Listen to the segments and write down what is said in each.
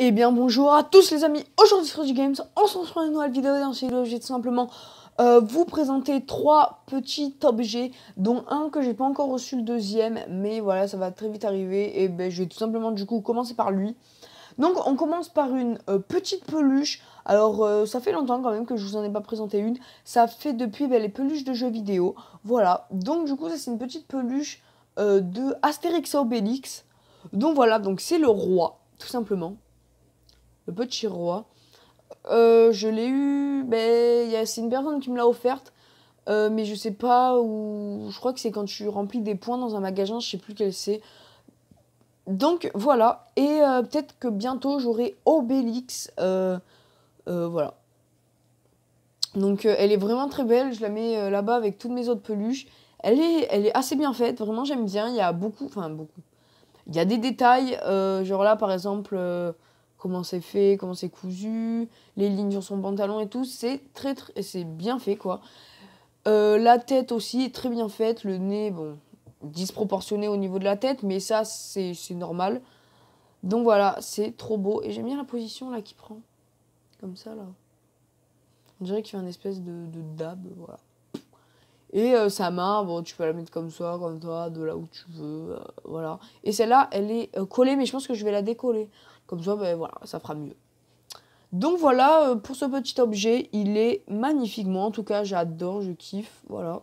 Eh bien bonjour à tous les amis, aujourd'hui sur Games, on se retrouve dans une nouvelle vidéo et dans cette vidéo, je vais tout simplement euh, vous présenter trois petits objets, dont un que j'ai pas encore reçu le deuxième, mais voilà, ça va très vite arriver, et ben je vais tout simplement du coup commencer par lui. Donc on commence par une euh, petite peluche, alors euh, ça fait longtemps quand même que je vous en ai pas présenté une, ça fait depuis ben, les peluches de jeux vidéo, voilà, donc du coup ça c'est une petite peluche de Astérix Obélix, donc voilà, donc c'est le roi, tout simplement, le petit roi. Euh, je l'ai eu, ben, c'est une personne qui me l'a offerte. Euh, mais je sais pas où. Je crois que c'est quand tu remplis des points dans un magasin, je sais plus quel c'est. Donc voilà, et euh, peut-être que bientôt j'aurai Obélix. voilà. Donc elle est vraiment très belle, je la mets là-bas avec toutes mes autres peluches. Elle est, elle est assez bien faite, vraiment j'aime bien. Il y a beaucoup, enfin beaucoup. Il y a des détails, genre là par exemple comment c'est fait, comment c'est cousu, les lignes sur son pantalon et tout. C'est très, très c'est bien fait quoi. Euh, la tête aussi est très bien faite, le nez, bon, disproportionné au niveau de la tête, mais ça, c'est normal. Donc voilà, c'est trop beau. Et j'aime bien la position là qu'il prend. Comme ça là. On dirait qu'il fait un espèce de, de dab, voilà. Et euh, sa main, bon, tu peux la mettre comme ça, comme toi de là où tu veux, euh, voilà. Et celle-là, elle est euh, collée, mais je pense que je vais la décoller. Comme ça, ben voilà, ça fera mieux. Donc voilà, pour ce petit objet, il est magnifique. Moi, en tout cas, j'adore, je kiffe, voilà.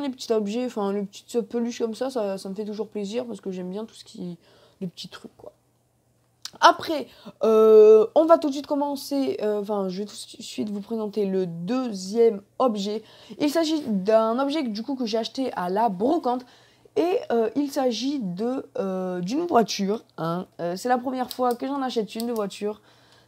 les petits objets, enfin, les petites peluches comme ça, ça, ça me fait toujours plaisir, parce que j'aime bien tout ce qui... les petits trucs, quoi. Après, euh, on va tout de suite commencer, euh, enfin je vais tout de suite vous présenter le deuxième objet. Il s'agit d'un objet du coup que j'ai acheté à la brocante et euh, il s'agit d'une voiture. Hein. C'est la première fois que j'en achète une de voiture,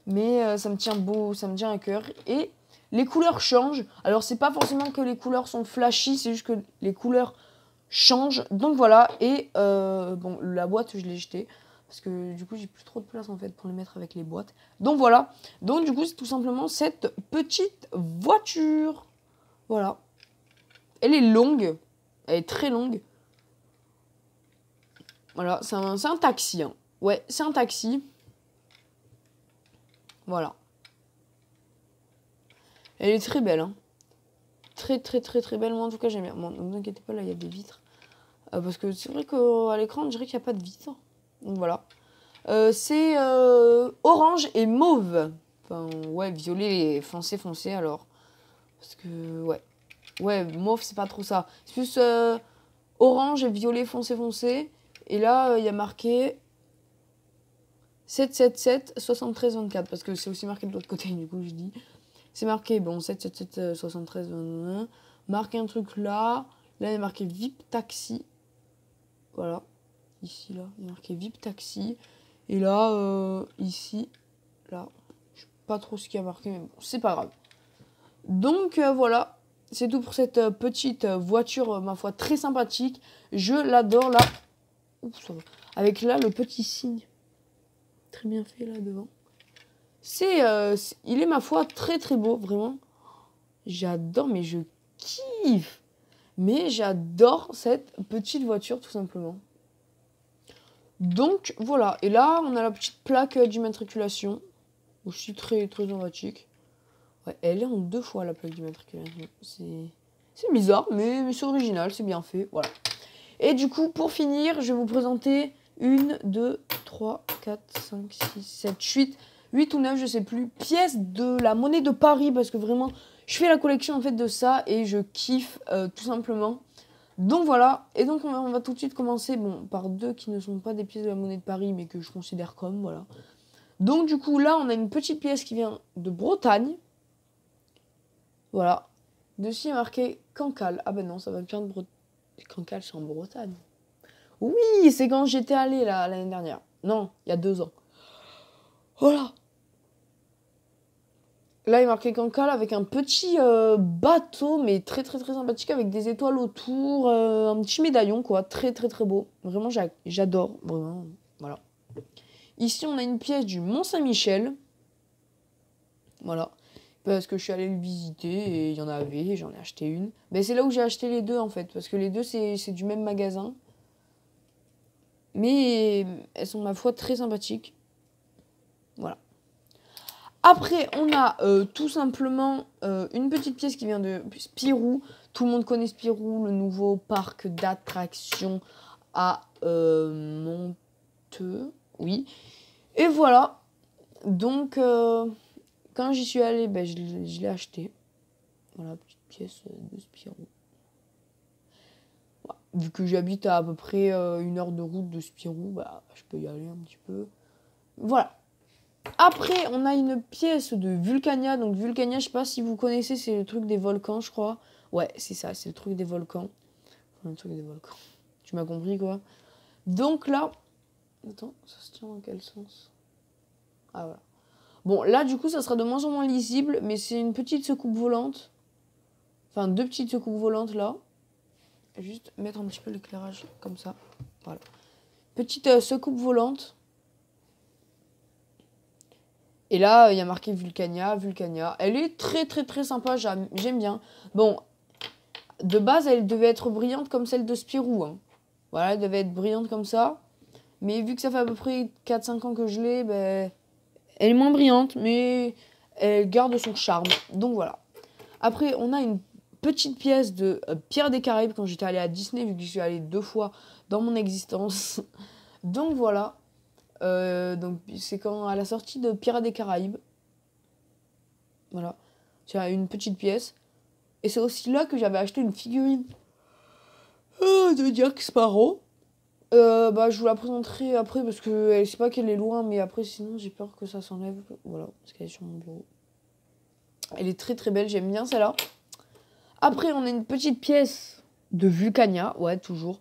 mais ça me tient beau, ça me tient à cœur et les couleurs changent. Alors c'est pas forcément que les couleurs sont flashy, c'est juste que les couleurs changent. Donc voilà et bon la boîte je l'ai jetée parce que du coup j'ai plus trop de place en fait pour les mettre avec les boîtes. Donc voilà, donc du coup c'est tout simplement cette petite voiture. Voilà. Elle est longue, elle est très longue. Voilà, c'est un, taxi. Hein. Ouais, c'est un taxi. Voilà. Elle est très belle. Hein. Très très très très belle. Moi en tout cas j'aime bien. ne vous inquiétez pas, là il y a des vitres. Euh, parce que c'est vrai qu'à l'écran, je dirais qu'il n'y a pas de vitres. Donc voilà. Euh, c'est euh, orange et mauve. Enfin, ouais, violet et foncé, foncé alors. Parce que, ouais. Ouais, mauve, c'est pas trop ça. C'est plus euh, orange et violet foncé, foncé. Et là, il y a marqué 777 73 24. Parce que c'est aussi marqué de l'autre côté, du coup, je dis. C'est marqué, bon, 777 73 21. Marqué un truc là. Là, il y a marqué VIP Taxi. Voilà ici, là, il y marqué VIP Taxi. Et là, euh, ici, là, je sais pas trop ce qu'il y a marqué, mais bon, c'est pas grave. Donc euh, voilà, c'est tout pour cette euh, petite voiture, ma foi, très sympathique. Je l'adore, là. Oups, Avec là, le petit signe. Très bien fait, là, devant. C'est, il est, ma foi, très très beau, vraiment. J'adore, mais je kiffe. Mais j'adore cette petite voiture, tout simplement. Donc voilà, et là on a la petite plaque d'immatriculation, aussi très très dramatique. elle est en deux fois la plaque d'immatriculation. C'est bizarre, mais, c'est original, c'est bien fait, voilà. Et du coup, pour finir, je vais vous présenter une, deux, trois, quatre, cinq, six, sept, huit, huit ou neuf, je sais plus, pièces de la monnaie de Paris, parce que vraiment, je fais la collection en fait de ça et je kiffe euh, tout simplement. Donc voilà, et donc on va, tout de suite commencer bon, par deux qui ne sont pas des pièces de la monnaie de Paris, mais que je considère comme, voilà. Donc du coup, là, on a une petite pièce qui vient de Bretagne. Voilà. Dessus, marqué Cancale. Ah ben non, ça va bien de Bretagne. Cancale, c'est en Bretagne. Oui, c'est quand j'étais allée l'année dernière. Non, il y a deux ans. Voilà. Là, il est marqué Cancale avec un petit euh, bateau, mais très très très sympathique, avec des étoiles autour, euh, un petit médaillon, quoi. Très très très beau. Vraiment, j'adore. Vraiment, voilà. Ici, on a une pièce du Mont-Saint-Michel. Voilà. Parce que je suis allée le visiter et il y en avait, j'en ai acheté une. Mais ben, c'est là où j'ai acheté les deux, en fait. Parce que les deux, c'est du même magasin. Mais elles sont, ma foi, très sympathiques. Voilà. Après, on a euh, tout simplement euh, une petite pièce qui vient de Spirou. Tout le monde connaît Spirou, le nouveau parc d'attractions à euh, Monte, Oui. Et voilà. Donc, quand j'y suis allée, ben, je, l'ai acheté. Voilà, petite pièce de Spirou. Vu que j'habite à à peu près une heure de route de Spirou, bah, je peux y aller un petit peu. Voilà. Après, on a une pièce de Vulcania. Donc, Vulcania, je sais pas si vous connaissez, c'est le truc des volcans, je crois. Ouais, c'est ça, c'est le truc des volcans. le truc des volcans. Tu m'as compris, quoi. Donc là. Attends, ça se tient dans quel sens Ah, voilà. Bon, là, du coup, ça sera de moins en moins lisible, mais c'est une petite secoupe volante. Enfin, deux petites secoupes volantes là. Juste mettre un petit peu l'éclairage comme ça. Voilà. Petite euh, secoupe volante. Et là, il y a marqué Vulcania, Vulcania. Elle est très très très sympa, j'aime bien. Bon, de base, elle devait être brillante comme celle de Spirou. Hein. Voilà, elle devait être brillante comme ça. Mais vu que ça fait à peu près 4-5 ans que je l'ai, ben, elle est moins brillante, mais elle garde son charme. Donc voilà. Après, on a une petite pièce de euh, Pierre des Caraïbes quand j'étais allée à Disney, vu que je suis allée deux fois dans mon existence. Donc voilà, euh, donc c'est quand à la sortie de Pirates des Caraïbes. Voilà. Tu as une petite pièce. Et c'est aussi là que j'avais acheté une figurine ah, de Jack Sparrow. Euh, bah, je vous la présenterai après parce que je sais pas qu'elle est loin, mais après, sinon, j'ai peur que ça s'enlève. Voilà, parce qu'elle est sur mon bureau. Elle est très très belle, j'aime bien celle-là. Après, on a une petite pièce de Vulcania, ouais, toujours.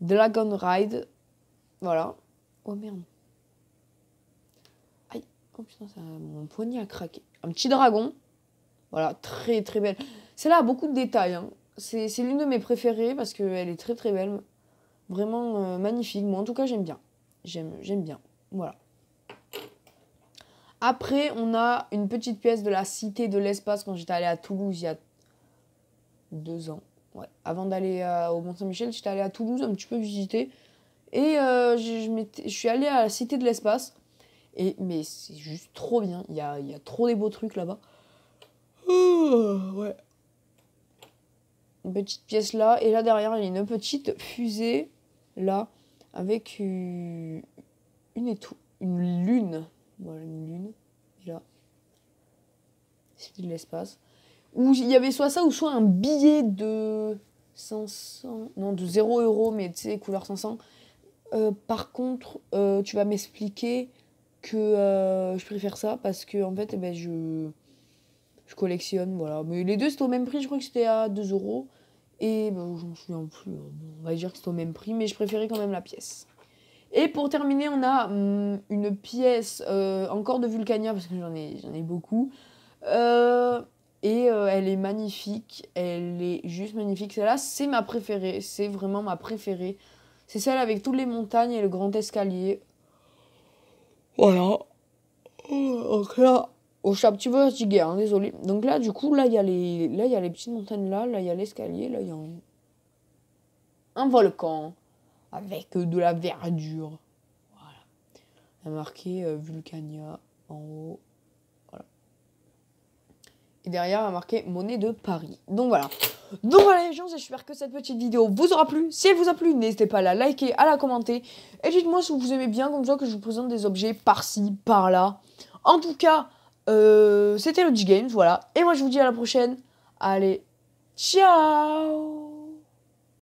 Dragon Ride, voilà. Oh merde. Oh, mon poignet a craqué. Un petit dragon. Voilà, très très belle. Celle-là a beaucoup de détails. Hein. C'est l'une de mes préférées parce qu'elle est très très belle. Vraiment euh, magnifique. Moi, en tout cas, j'aime bien. J'aime bien. Voilà. Après, on a une petite pièce de la Cité de l'Espace quand j'étais allée à Toulouse il y a deux ans. Avant d'aller euh, au Mont-Saint-Michel, j'étais allée à Toulouse un petit peu visiter. Et euh, je, je suis allée à la Cité de l'Espace. Et, mais c'est juste trop bien. Il y a, y a, trop des beaux trucs là-bas. ouais. Une petite pièce là. Et là derrière, il y a une petite fusée là. Avec une, une, une lune. Voilà, une lune. Là. C'est de l'espace. Où il y avait soit ça ou soit un billet de 500. Non, de 0 euros, mais tu sais, couleur 500. Euh, par contre, euh, tu vas m'expliquer que euh, je préfère ça parce que en fait eh ben, je, je collectionne voilà mais les deux c'était au même prix je crois que c'était à 2 euros et ben, je m'en souviens plus hein. on va dire que c'était au même prix mais je préférais quand même la pièce et pour terminer on a hmm, une pièce euh, encore de Vulcania parce que j'en ai ai beaucoup euh, et elle est magnifique elle est juste magnifique celle-là c'est ma préférée c'est vraiment ma préférée c'est celle avec toutes les montagnes et le grand escalier voilà. Donc euh, là, oh, je suis un petit peu hein, désolé. Donc là, du coup, là, il y, a les... là, y a les petites montagnes là, là, il y a l'escalier, là, il y a un... volcan avec de la verdure. Voilà. Il a marqué euh, Vulcania en haut. Voilà. Et derrière, il a marqué Monnaie de Paris. Donc voilà. Donc voilà les gens, j'espère que cette petite vidéo vous aura plu. Si elle vous a plu, n'hésitez pas à la liker, à la commenter. Et dites-moi si vous aimez bien comme ça que je vous présente des objets par-ci, par-là. En tout cas, euh, c'était Logic games voilà. Et moi je vous dis à la prochaine. Allez, ciao